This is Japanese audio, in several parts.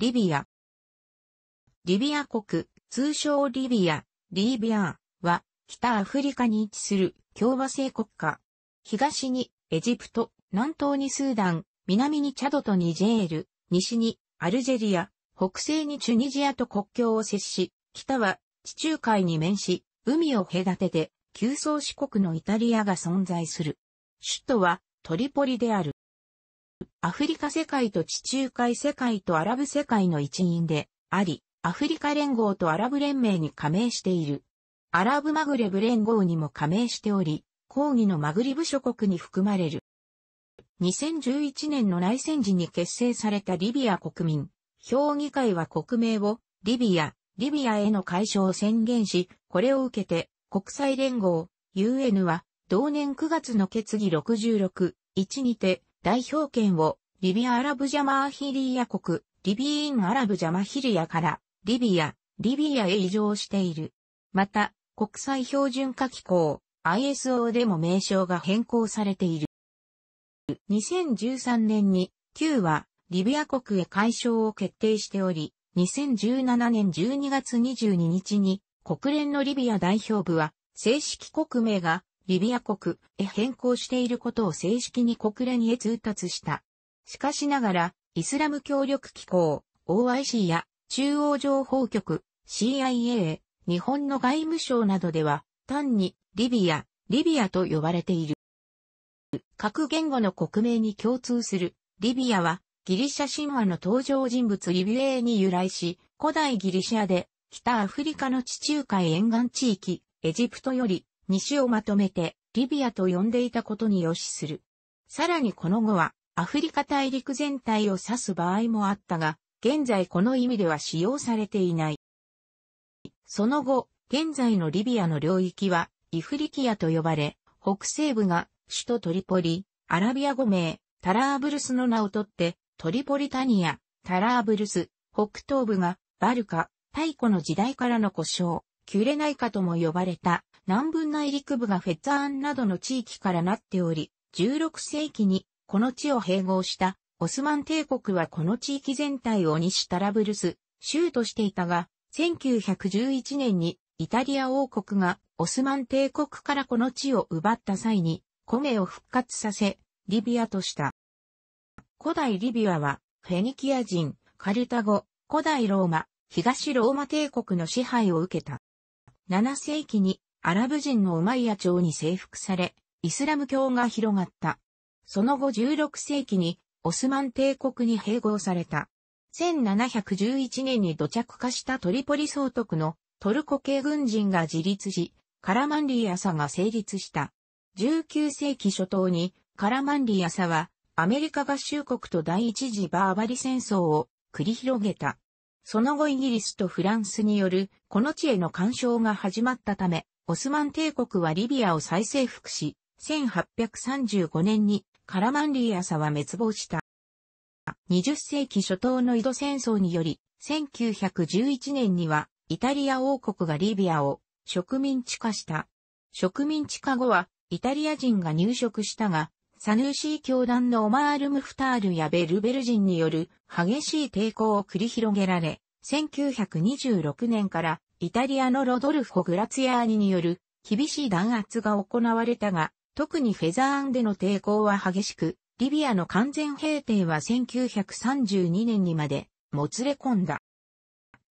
リビア。リビア国、通称リビア、リービアは、北アフリカに位置する共和制国家。東にエジプト、南東にスーダン、南にチャドとニジェール、西にアルジェリア、北西にチュニジアと国境を接し、北は地中海に面し、海を隔てて、旧宗四国のイタリアが存在する。首都はトリポリである。アフリカ世界と地中海世界とアラブ世界の一員であり、アフリカ連合とアラブ連盟に加盟している。アラブマグレブ連合にも加盟しており、抗議のマグリブ諸国に含まれる。2011年の内戦時に結成されたリビア国民、評議会は国名をリビア、リビアへの解消を宣言し、これを受けて国際連合、UN は同年9月の決議66、1にて代表権をリビアアラブジャマーヒリア国、リビーンアラブジャマヒリアからリビア、リビアへ移譲している。また、国際標準化機構、ISO でも名称が変更されている。2013年に Q はリビア国へ解消を決定しており、2017年12月22日に国連のリビア代表部は正式国名がリビア国へ変更していることを正式に国連へ通達した。しかしながら、イスラム協力機構 OIC や中央情報局 CIA、日本の外務省などでは単にリビア、リビアと呼ばれている。各言語の国名に共通するリビアはギリシャ神話の登場人物リビエーに由来し、古代ギリシアで北アフリカの地中海沿岸地域、エジプトより西をまとめてリビアと呼んでいたことに予しする。さらにこの後はアフリカ大陸全体を指す場合もあったが、現在この意味では使用されていない。その後、現在のリビアの領域はイフリキアと呼ばれ、北西部が首都トリポリ、アラビア語名、タラーブルスの名をとって、トリポリタニア、タラーブルス、北東部がバルカ、太古の時代からの故障、キュレナイカとも呼ばれた南部内陸部がフェッツァーンなどの地域からなっており、16世紀にこの地を併合したオスマン帝国はこの地域全体を西タラブルス州としていたが、1911年にイタリア王国がオスマン帝国からこの地を奪った際に、米を復活させ、リビアとした。古代リビアは、フェニキア人、カルタゴ、古代ローマ、東ローマ帝国の支配を受けた。7世紀にアラブ人のウマイヤ朝に征服され、イスラム教が広がった。その後16世紀にオスマン帝国に併合された。1711年に土着化したトリポリ総督のトルコ系軍人が自立し、カラマンリーアサが成立した。19世紀初頭にカラマンリーアサはアメリカ合衆国と第一次バーバリ戦争を繰り広げた。その後イギリスとフランスによるこの地への干渉が始まったため、オスマン帝国はリビアを再征服し、1835年にカラマンリーアサは滅亡した。20世紀初頭の井戸戦争により、1911年にはイタリア王国がリビアを植民地化した。植民地化後はイタリア人が入植したが、サヌーシー教団のオマール・ムフタールやベルベル人による激しい抵抗を繰り広げられ、1926年からイタリアのロドルフォ・グラツィアーニによる厳しい弾圧が行われたが、特にフェザーンでの抵抗は激しく、リビアの完全平定は1932年にまでもつれ込んだ。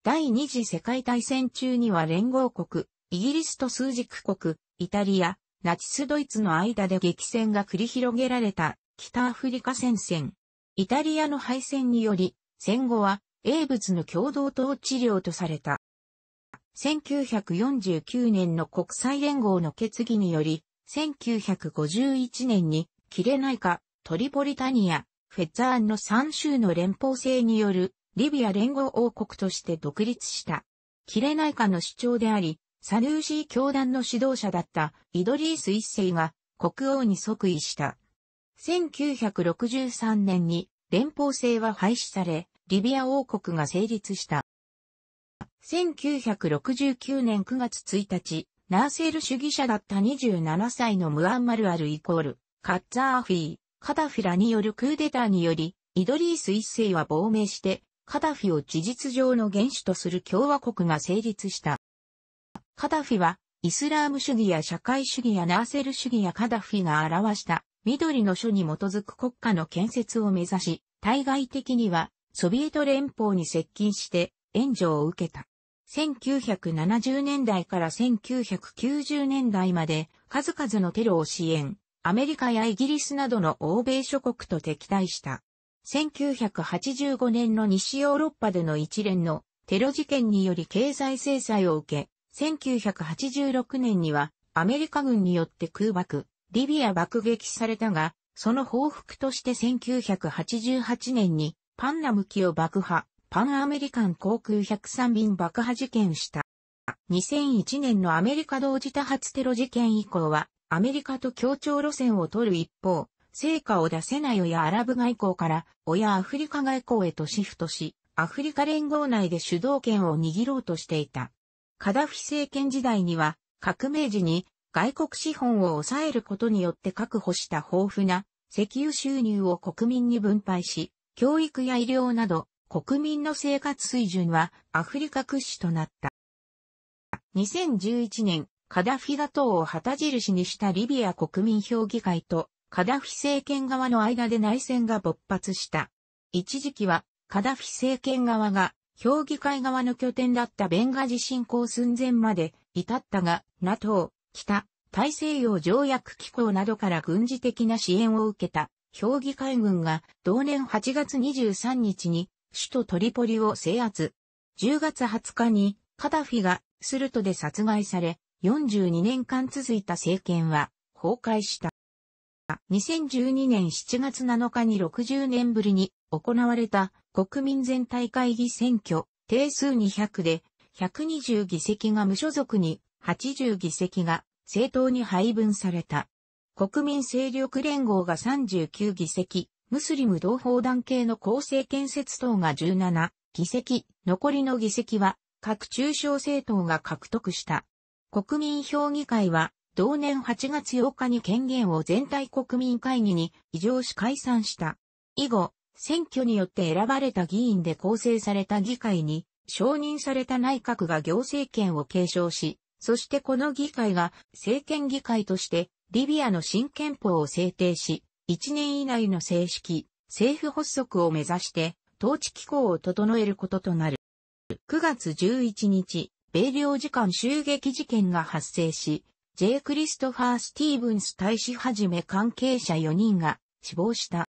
第二次世界大戦中には連合国、イギリスと数軸国、イタリア、ナチスドイツの間で激戦が繰り広げられた北アフリカ戦線。イタリアの敗戦により、戦後は英仏の共同統治領とされた。1949年の国際連合の決議により、1951年に、キレナイカ、トリポリタニア、フェッザーンの3州の連邦制による、リビア連合王国として独立した。キレナイカの主張であり、サルーシー教団の指導者だったイドリース一世が国王に即位した。1963年に連邦制は廃止され、リビア王国が成立した。1969年9月1日、ナーセール主義者だった27歳のムアンマル・アルイコール、カッザーフィー、カダフィラによるクーデターにより、イドリース一世は亡命して、カダフィを事実上の原首とする共和国が成立した。カダフィは、イスラーム主義や社会主義やナーセル主義やカダフィが表した緑の書に基づく国家の建設を目指し、対外的にはソビエト連邦に接近して援助を受けた。1970年代から1990年代まで数々のテロを支援、アメリカやイギリスなどの欧米諸国と敵対した。1985年の西ヨーロッパでの一連のテロ事件により経済制裁を受け、1986年にはアメリカ軍によって空爆、リビア爆撃されたが、その報復として1988年にパンナム機を爆破、パンアメリカン航空103便爆破事件した。2001年のアメリカ同時多発テロ事件以降は、アメリカと協調路線を取る一方、成果を出せない親アラブ外交から、親アフリカ外交へとシフトし、アフリカ連合内で主導権を握ろうとしていた。カダフィ政権時代には、革命時に外国資本を抑えることによって確保した豊富な石油収入を国民に分配し、教育や医療など国民の生活水準はアフリカ屈指となった。2011年、カダフィが党を旗印にしたリビア国民評議会とカダフィ政権側の間で内戦が勃発した。一時期はカダフィ政権側が評議会側の拠点だったベンガ地震攻寸前まで至ったが、NATO、北、大西洋条約機構などから軍事的な支援を受けた評議会軍が同年8月23日に首都トリポリを制圧。10月20日にカダフィがスルトで殺害され、42年間続いた政権は崩壊した。2012年7月7日に60年ぶりに行われた国民全体会議選挙、定数200で120議席が無所属に80議席が政党に配分された。国民勢力連合が39議席、ムスリム同胞団系の構成建設党が17議席、残りの議席は各中小政党が獲得した。国民評議会は同年8月8日に権限を全体国民会議に異常し解散した。以後、選挙によって選ばれた議員で構成された議会に承認された内閣が行政権を継承し、そしてこの議会が政権議会としてリビアの新憲法を制定し、1年以内の正式、政府発足を目指して、統治機構を整えることとなる。9月11日、米領事館襲撃事件が発生し、J. クリストファー・スティーブンス大使はじめ関係者4人が死亡した。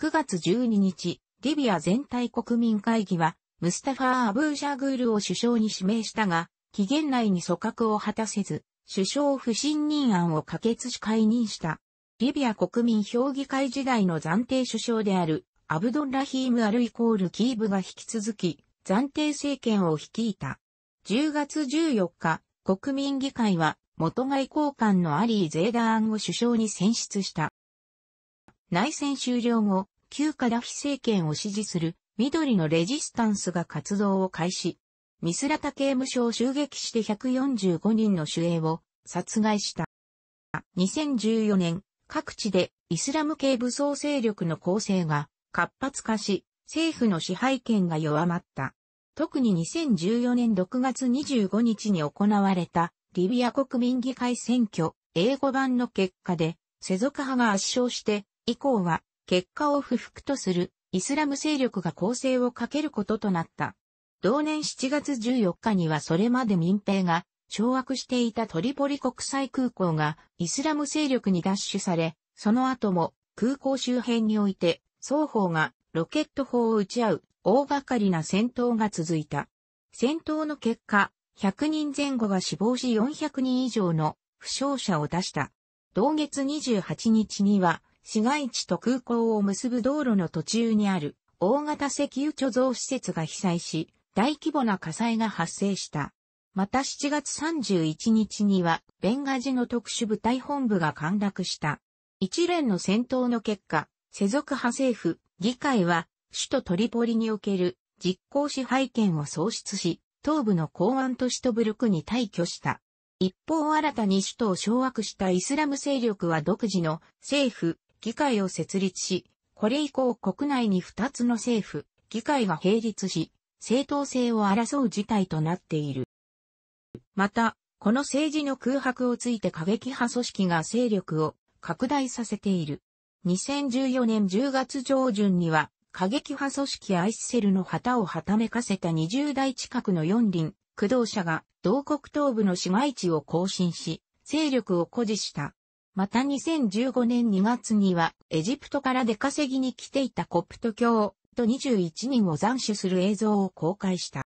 9月12日、リビア全体国民会議は、ムスタファー・アブーシャグールを首相に指名したが、期限内に組閣を果たせず、首相不信任案を可決し解任した。リビア国民評議会時代の暫定首相である、アブドンラヒーム・アルイコール・キーブが引き続き、暫定政権を率いた。10月14日、国民議会は、元外交官のアリー・ゼーダーンを首相に選出した。内戦終了後、旧カダフィ政権を支持する緑のレジスタンスが活動を開始。ミスラタ刑務所を襲撃して145人の守衛を殺害した。2014年、各地でイスラム系武装勢力の構成が活発化し、政府の支配権が弱まった。特に2014年6月25日に行われたリビア国民議会選挙英語版の結果で世俗派が圧勝して以降は結果を不服とするイスラム勢力が攻勢をかけることとなった。同年7月14日にはそれまで民兵が掌握していたトリポリ国際空港がイスラム勢力に奪取され、その後も空港周辺において双方がロケット砲を撃ち合う大掛かりな戦闘が続いた。戦闘の結果、100人前後が死亡し400人以上の負傷者を出した。同月28日には、市街地と空港を結ぶ道路の途中にある大型石油貯蔵施設が被災し、大規模な火災が発生した。また7月31日には、ベンガジの特殊部隊本部が陥落した。一連の戦闘の結果、世俗派政府、議会は、首都トリポリにおける実効支配権を喪失し、東部の港湾都市トブルクに退去した。一方新たに首都を掌握したイスラム勢力は独自の政府、議会を設立し、これ以降国内に2つの政府、議会が並立し、正当性を争う事態となっている。また、この政治の空白をついて過激派組織が勢力を拡大させている。2014年10月上旬には、過激派組織アイスセルの旗をはためかせた20代近くの四輪、駆動者が同国東部の市街地を更新し、勢力を誇示した。また2015年2月には、エジプトから出稼ぎに来ていたコプト教と21人を斬首する映像を公開した。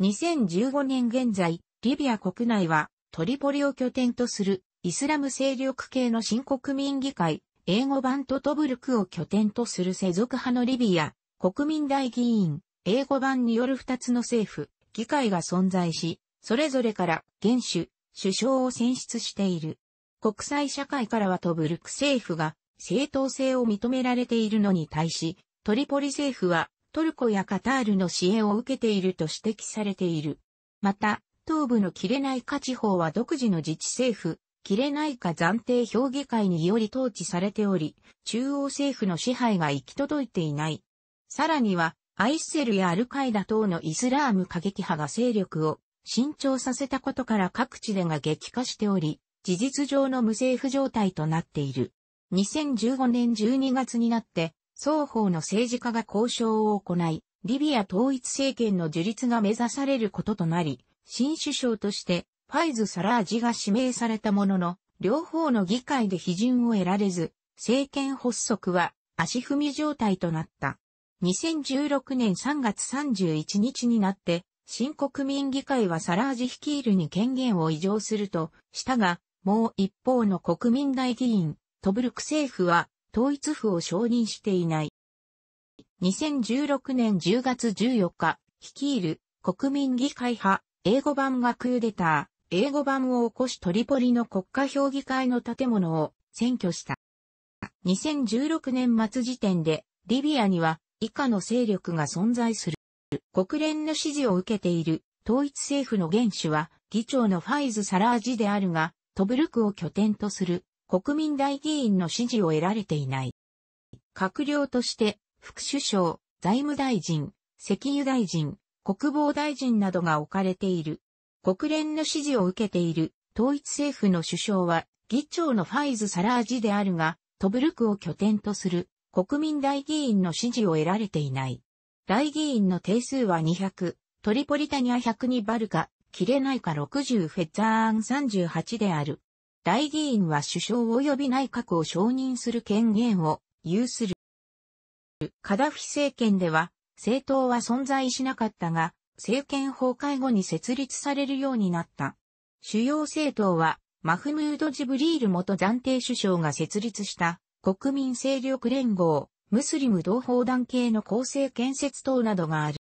2015年現在、リビア国内はトリポリを拠点とするイスラム勢力系の新国民議会、英語版とトブルクを拠点とする世俗派のリビア、国民大議員、英語版による二つの政府、議会が存在し、それぞれから元首、首相を選出している。国際社会からはトブルク政府が正当性を認められているのに対し、トリポリ政府はトルコやカタールの支援を受けていると指摘されている。また、東部のキレナイカ地方は独自の自治政府、キレナイカ暫定評議会により統治されており、中央政府の支配が行き届いていない。さらには、アイセルやアルカイダ等のイスラーム過激派が勢力を伸長させたことから各地でが激化しており、事実上の無政府状態となっている。2015年12月になって、双方の政治家が交渉を行い、リビア統一政権の樹立が目指されることとなり、新首相としてファイズ・サラージが指名されたものの、両方の議会で批准を得られず、政権発足は足踏み状態となった。2016年3月31日になって、新国民議会はサラージ率いるに権限を移譲するとしたが、もう一方の国民大議員、トブルク政府は統一府を承認していない。2016年10月14日、率いる国民議会派、英語版がクーデター、英語版を起こしトリポリの国家評議会の建物を占拠した。2016年末時点で、リビアには以下の勢力が存在する。国連の支持を受けている統一政府の元首は議長のファイズ・サラージであるが、トブルクを拠点とする国民大議員の支持を得られていない。閣僚として、副首相、財務大臣、石油大臣、国防大臣などが置かれている。国連の支持を受けている統一政府の首相は議長のファイズ・サラージであるが、トブルクを拠点とする国民大議員の支持を得られていない。大議員の定数は200、トリポリタニア102バルカ、キレナイカ60フェッザーン38である。大議員は首相及び内閣を承認する権限を有する。カダフィ政権では、政党は存在しなかったが、政権崩壊後に設立されるようになった。主要政党は、マフムード・ジブリール元暫定首相が設立した国民勢力連合、ムスリム同胞団系の構成建設等などがある。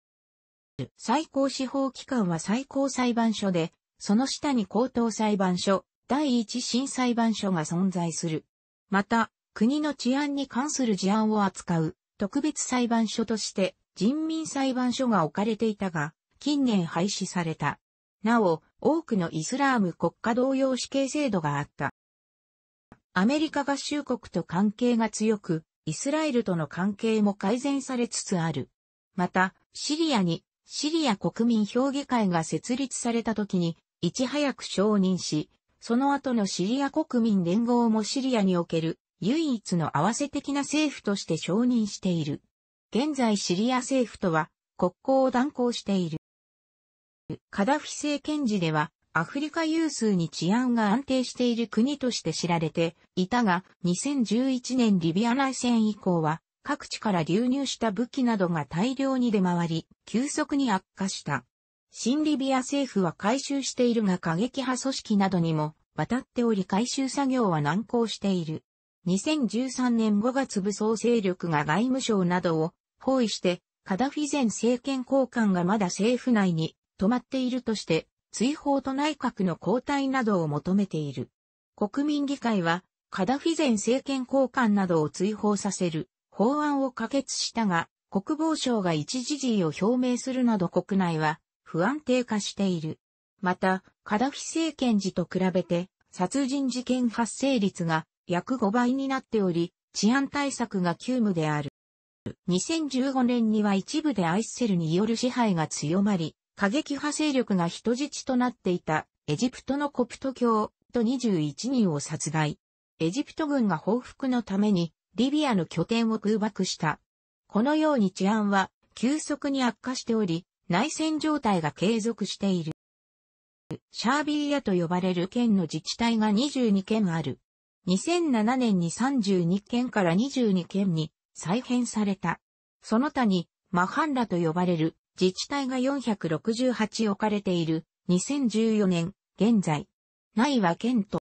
最高司法機関は最高裁判所で、その下に高等裁判所、第一審裁判所が存在する。また、国の治安に関する事案を扱う特別裁判所として人民裁判所が置かれていたが、近年廃止された。なお、多くのイスラーム国家同様死刑制度があった。アメリカ合衆国と関係が強く、イスラエルとの関係も改善されつつある。また、シリアに、シリア国民評議会が設立された時に、いち早く承認し、その後のシリア国民連合もシリアにおける唯一の合わせ的な政府として承認している。現在シリア政府とは国交を断交している。カダフィ政権時ではアフリカ有数に治安が安定している国として知られていたが2011年リビア内戦以降は各地から流入した武器などが大量に出回り急速に悪化した。新リビア政府は回収しているが過激派組織などにも渡っており回収作業は難航している。2013年5月武装勢力が外務省などを包囲して、カダフィ前政権交換がまだ政府内に止まっているとして、追放と内閣の交代などを求めている。国民議会は、カダフィ前政権交換などを追放させる法案を可決したが、国防省が一時事を表明するなど国内は不安定化している。また、カダフィ政権時と比べて、殺人事件発生率が約5倍になっており、治安対策が急務である。2015年には一部でアイセルによる支配が強まり、過激派勢力が人質となっていたエジプトのコプト教と21人を殺害。エジプト軍が報復のためにリビアの拠点を空爆した。このように治安は急速に悪化しており、内戦状態が継続している。シャービーヤと呼ばれる県の自治体が22県ある。2007年に32県から22県に再編された。その他に、マハンラと呼ばれる自治体が468置かれている。2014年、現在。内は県と、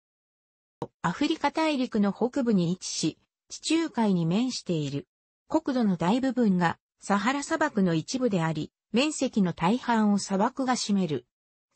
アフリカ大陸の北部に位置し、地中海に面している。国土の大部分がサハラ砂漠の一部であり、面積の大半を砂漠が占める。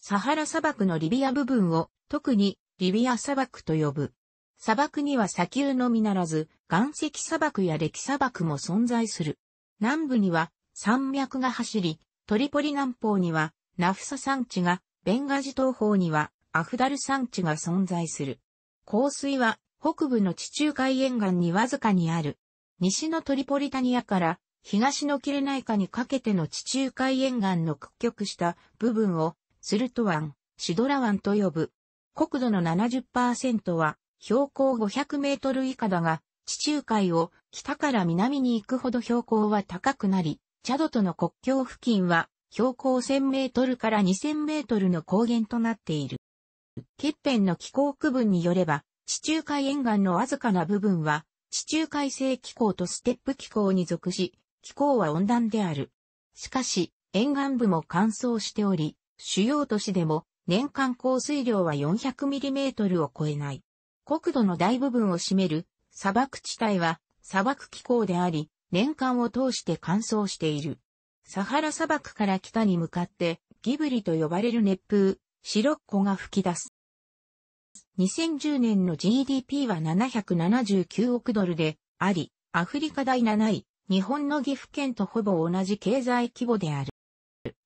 サハラ砂漠のリビア部分を特にリビア砂漠と呼ぶ。砂漠には砂丘のみならず岩石砂漠や歴砂漠も存在する。南部には山脈が走り、トリポリ南方にはナフサ山地が、ベンガジ東方にはアフダル山地が存在する。降水は北部の地中海沿岸にわずかにある。西のトリポリタニアから東の切れないかにかけての地中海沿岸の屈曲した部分をスルト湾、シドラ湾と呼ぶ。国土の70%は標高500メートル以下だが、地中海を北から南に行くほど標高は高くなり、チャドとの国境付近は標高1000メートルから2000メートルの高原となっている。欠片の気候区分によれば、地中海沿岸のわずかな部分は、地中海性気候とステップ気候に属し、気候は温暖である。しかし、沿岸部も乾燥しており、主要都市でも年間降水量は4 0 0トルを超えない。国土の大部分を占める砂漠地帯は砂漠気候であり、年間を通して乾燥している。サハラ砂漠から北に向かってギブリと呼ばれる熱風、シロッコが吹き出す。2010年の GDP は779億ドルであり、アフリカ第7位、日本の岐阜県とほぼ同じ経済規模である。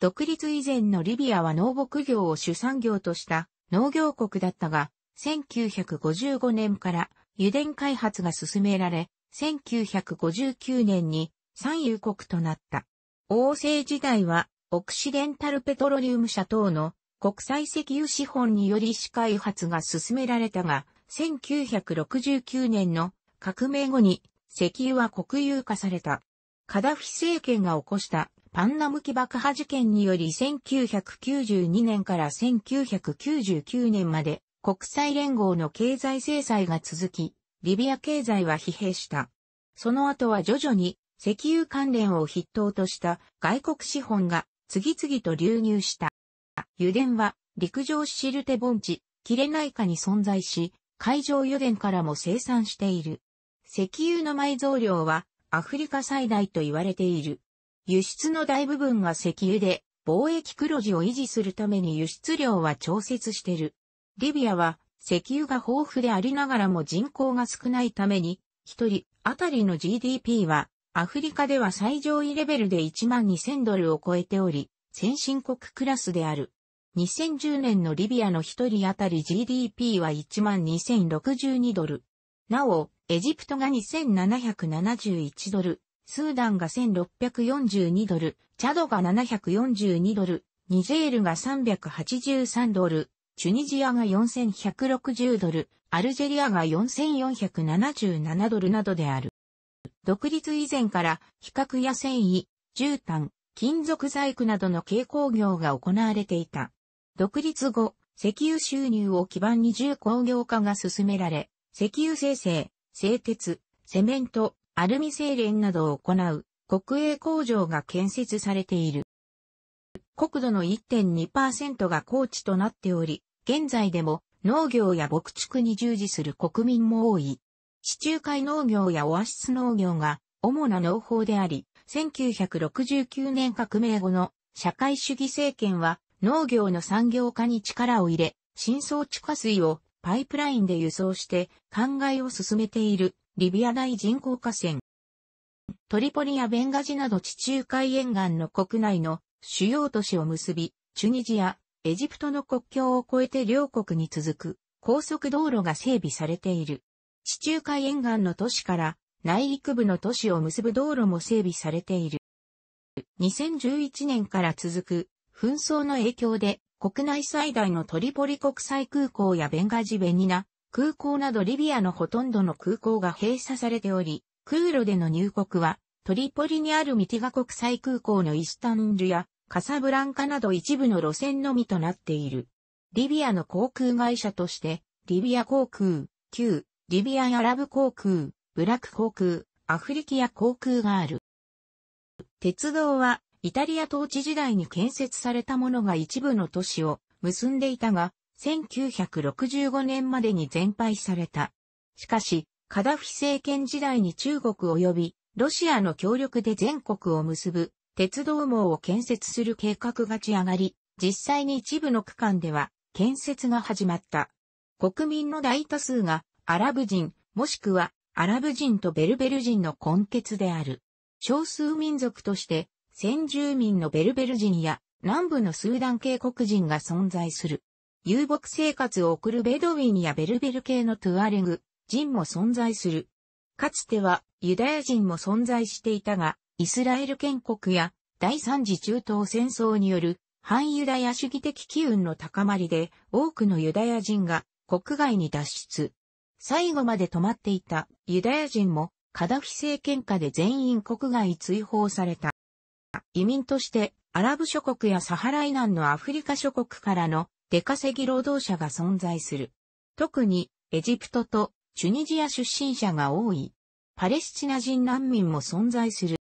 独立以前のリビアは農牧業を主産業とした農業国だったが、1955年から油田開発が進められ、1959年に産油国となった。王政時代は、オクシデンタルペトロリウム社等の国際石油資本により市開発が進められたが、1969年の革命後に石油は国有化された。カダフィ政権が起こしたパンナムキ爆破事件により1992年から1999年まで国際連合の経済制裁が続き、リビア経済は疲弊した。その後は徐々に石油関連を筆頭とした外国資本が次々と流入した。油田は陸上シルテ盆地、キレナイカに存在し、海上油田からも生産している。石油の埋蔵量はアフリカ最大と言われている。輸出の大部分が石油で、貿易黒字を維持するために輸出量は調節してる。リビアは石油が豊富でありながらも人口が少ないために、一人当たりの GDP はアフリカでは最上位レベルで1万2000ドルを超えており、先進国クラスである。2010年のリビアの一人当たり GDP は1万2062ドル。なお、エジプトが2771ドル、スーダンが1642ドル、チャドが742ドル、ニジェールが383ドル、チュニジアが4160ドル、アルジェリアが4477ドルなどである。独立以前から、比較や繊維、絨毯、金属細工などの軽工業が行われていた。独立後、石油収入を基盤に重工業化が進められ、石油生成、製鉄、セメント、アルミ精錬などを行う国営工場が建設されている。国土の1.2%が高地となっており、現在でも農業や牧畜に従事する国民も多い。地中海農業やオアシス農業が主な農法であり、1969年革命後の社会主義政権は農業の産業化に力を入れ、深層地下水をパイプラインで輸送して考えを進めているリビア大人工河川。トリポリやベンガジなど地中海沿岸の国内の主要都市を結び、チュニジア、エジプトの国境を越えて両国に続く高速道路が整備されている。地中海沿岸の都市から内陸部の都市を結ぶ道路も整備されている。2011年から続く紛争の影響で国内最大のトリポリ国際空港やベンガジベニナ空港などリビアのほとんどの空港が閉鎖されており、空路での入国はトリポリにあるミティガ国際空港のイスタンルやカサブランカなど一部の路線のみとなっている。リビアの航空会社として、リビア航空、旧、リビアアラブ航空、ブラック航空、アフリキア航空がある。鉄道はイタリア統治時代に建設されたものが一部の都市を結んでいたが、1965年までに全廃された。しかし、カダフィ政権時代に中国及びロシアの協力で全国を結ぶ鉄道網を建設する計画がち上がり、実際に一部の区間では建設が始まった。国民の大多数がアラブ人、もしくはアラブ人とベルベル人の根血である。少数民族として先住民のベルベル人や南部のスーダン系黒人が存在する。遊牧生活を送るベドウィンやベルベル系のトゥアレグ人も存在する。かつてはユダヤ人も存在していたが、イスラエル建国や第三次中東戦争による反ユダヤ主義的機運の高まりで多くのユダヤ人が国外に脱出。最後まで止まっていたユダヤ人もカダフィ政権下で全員国外追放された。移民としてアラブ諸国やサハラナ南のアフリカ諸国からの出稼ぎ労働者が存在する。特にエジプトとチュニジア出身者が多い。パレスチナ人難民も存在する。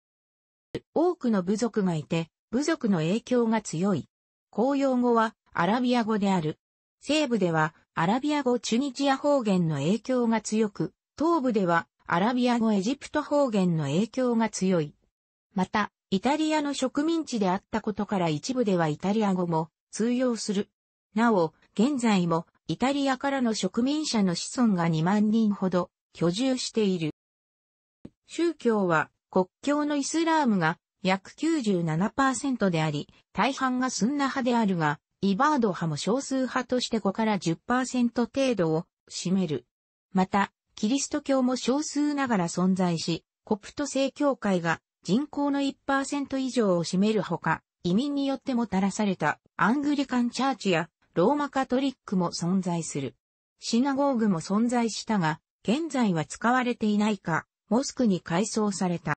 多くの部族がいて、部族の影響が強い。公用語はアラビア語である。西部ではアラビア語チュニジア方言の影響が強く、東部ではアラビア語エジプト方言の影響が強い。また、イタリアの植民地であったことから一部ではイタリア語も通用する。なお、現在もイタリアからの植民者の子孫が2万人ほど居住している。宗教は国境のイスラームが約97%であり、大半がスンナ派であるが、イバード派も少数派として5から10%程度を占める。また、キリスト教も少数ながら存在し、コプト正教会が人口の1%以上を占めるほか、移民によってもたらされたアングリカンチャーチやローマカトリックも存在する。シナゴーグも存在したが、現在は使われていないか、モスクに改装された。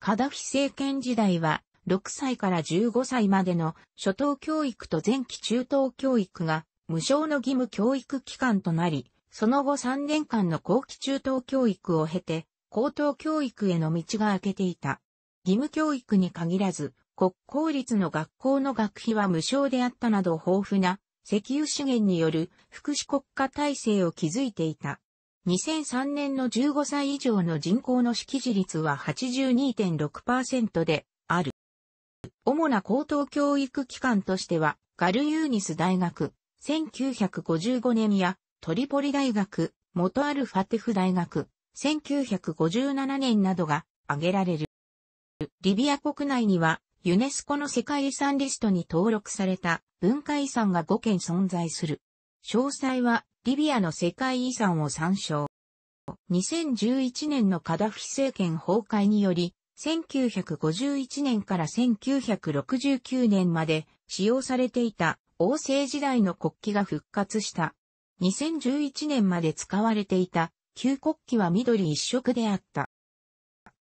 カダフィ政権時代は、6歳から15歳までの初等教育と前期中等教育が無償の義務教育機関となり、その後3年間の後期中等教育を経て、高等教育への道が開けていた。義務教育に限らず、国公立の学校の学費は無償であったなど豊富な石油資源による福祉国家体制を築いていた。2003年の15歳以上の人口の識字率は82.6%である。主な高等教育機関としては、ガルユーニス大学、1955年やトリポリ大学、元アルファテフ大学、1957年などが挙げられる。リビア国内にはユネスコの世界遺産リストに登録された文化遺産が5件存在する。詳細はリビアの世界遺産を参照。2011年のカダフィ政権崩壊により、1951年から1969年まで使用されていた王政時代の国旗が復活した。2011年まで使われていた旧国旗は緑一色であった。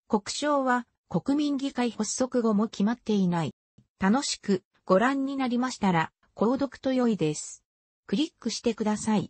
国章は国民議会発足後も決まっていない。楽しくご覧になりましたら、購読と良いです。クリックしてください。